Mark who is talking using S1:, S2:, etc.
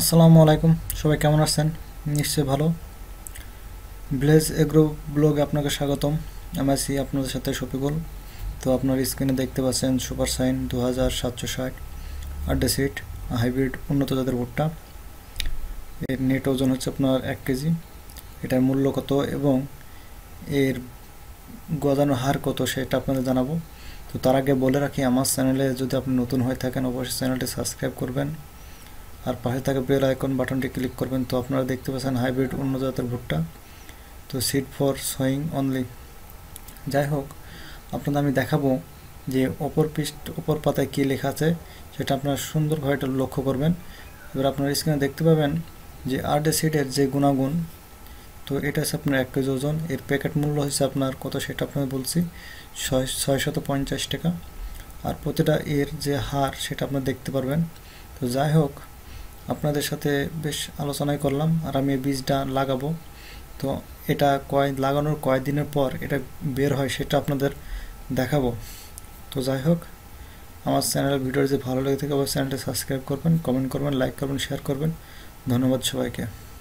S1: আসসালামু আলাইকুম সবাই কেমন আছেন নিশ্চয়ই ভালো ব্লেজ এগ্রো ব্লগে আপনাকে স্বাগতম আই সি আপনাদের সাথে শফিকুল তো আপনার স্ক্রিনে দেখতে পাচ্ছেন সুপার সাইন দু হাজার সাতশো ষাট আড্ডা সিট হাইব্রিড উন্নত জাতের ভুট্টা এর নেট ওজন হচ্ছে আপনার এক কেজি এটার মূল্য কত এবং এর গজানোর হার কত সেটা আপনাদের জানাবো তো তার আগে বলে রাখি আমার চ্যানেলে যদি আপনি নতুন হয়ে থাকেন অবশ্যই চ্যানেলটি সাবস্ক্রাইব করবেন আর পাশে থাকে বেল আইকন বাটনটি ক্লিক করবেন তো আপনারা দেখতে পাচ্ছেন হাইব্রিড অন্য জাতের ভুট্টা তো সিড ফর সোয়িং অনলি যাই হোক আপনাদের আমি দেখাবো যে অপর পৃষ্ঠ অপর পাতায় কী লেখা আছে সেটা আপনারা সুন্দরভাবে এটা লক্ষ্য করবেন এবার আপনার স্ক্রিনে দেখতে পাবেন যে আর ডে সিডের যে গুণাগুণ তো এটা হচ্ছে আপনার এক কেজি ওজন এর প্যাকেট মূল্য হচ্ছে আপনার কত সেটা আপনাকে বলছি ছয় ছয়শত পঞ্চাশ টাকা আর প্রতিটা এর যে হার সেটা আপনার দেখতে পারবেন তো যাই হোক আপনাদের সাথে বেশ আলোচনাই করলাম আর আমি বীজটা লাগাবো তো এটা কয় লাগানোর কয়েকদিনের পর এটা বের হয় সেটা আপনাদের দেখাবো তো যাই হোক আমার চ্যানেলের ভিডিও যদি ভালো লেগে থাকে অবশ্যই চ্যানেলটা সাবস্ক্রাইব করবেন কমেন্ট করবেন লাইক করবেন শেয়ার করবেন ধন্যবাদ সবাইকে